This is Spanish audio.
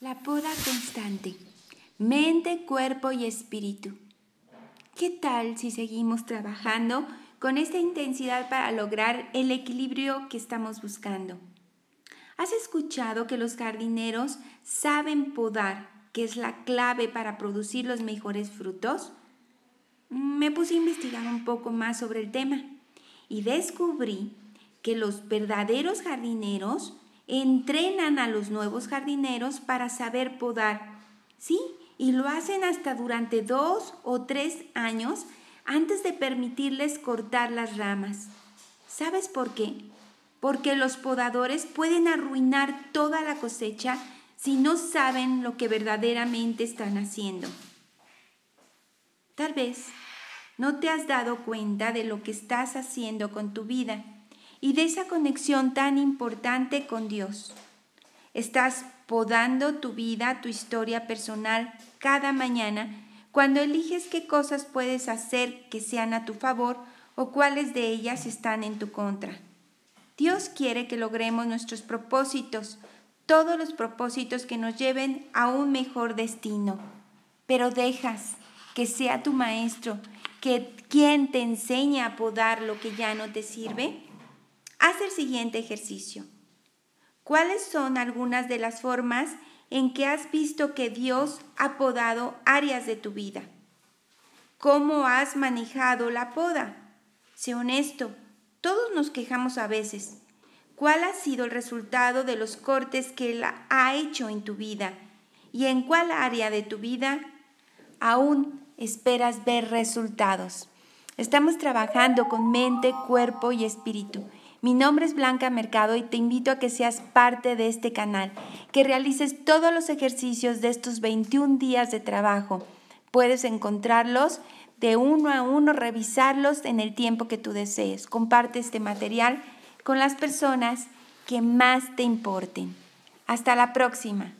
La poda constante. Mente, cuerpo y espíritu. ¿Qué tal si seguimos trabajando con esta intensidad para lograr el equilibrio que estamos buscando? ¿Has escuchado que los jardineros saben podar, que es la clave para producir los mejores frutos? Mm, me puse a investigar un poco más sobre el tema y descubrí que los verdaderos jardineros entrenan a los nuevos jardineros para saber podar, ¿sí? Y lo hacen hasta durante dos o tres años antes de permitirles cortar las ramas. ¿Sabes por qué? Porque los podadores pueden arruinar toda la cosecha si no saben lo que verdaderamente están haciendo. Tal vez no te has dado cuenta de lo que estás haciendo con tu vida y de esa conexión tan importante con Dios. Estás podando tu vida, tu historia personal cada mañana cuando eliges qué cosas puedes hacer que sean a tu favor o cuáles de ellas están en tu contra. Dios quiere que logremos nuestros propósitos, todos los propósitos que nos lleven a un mejor destino. Pero dejas que sea tu maestro, que quien te enseña a podar lo que ya no te sirve Haz el siguiente ejercicio. ¿Cuáles son algunas de las formas en que has visto que Dios ha podado áreas de tu vida? ¿Cómo has manejado la poda? Sé honesto, todos nos quejamos a veces. ¿Cuál ha sido el resultado de los cortes que Él ha hecho en tu vida? ¿Y en cuál área de tu vida aún esperas ver resultados? Estamos trabajando con mente, cuerpo y espíritu. Mi nombre es Blanca Mercado y te invito a que seas parte de este canal, que realices todos los ejercicios de estos 21 días de trabajo. Puedes encontrarlos de uno a uno, revisarlos en el tiempo que tú desees. Comparte este material con las personas que más te importen. Hasta la próxima.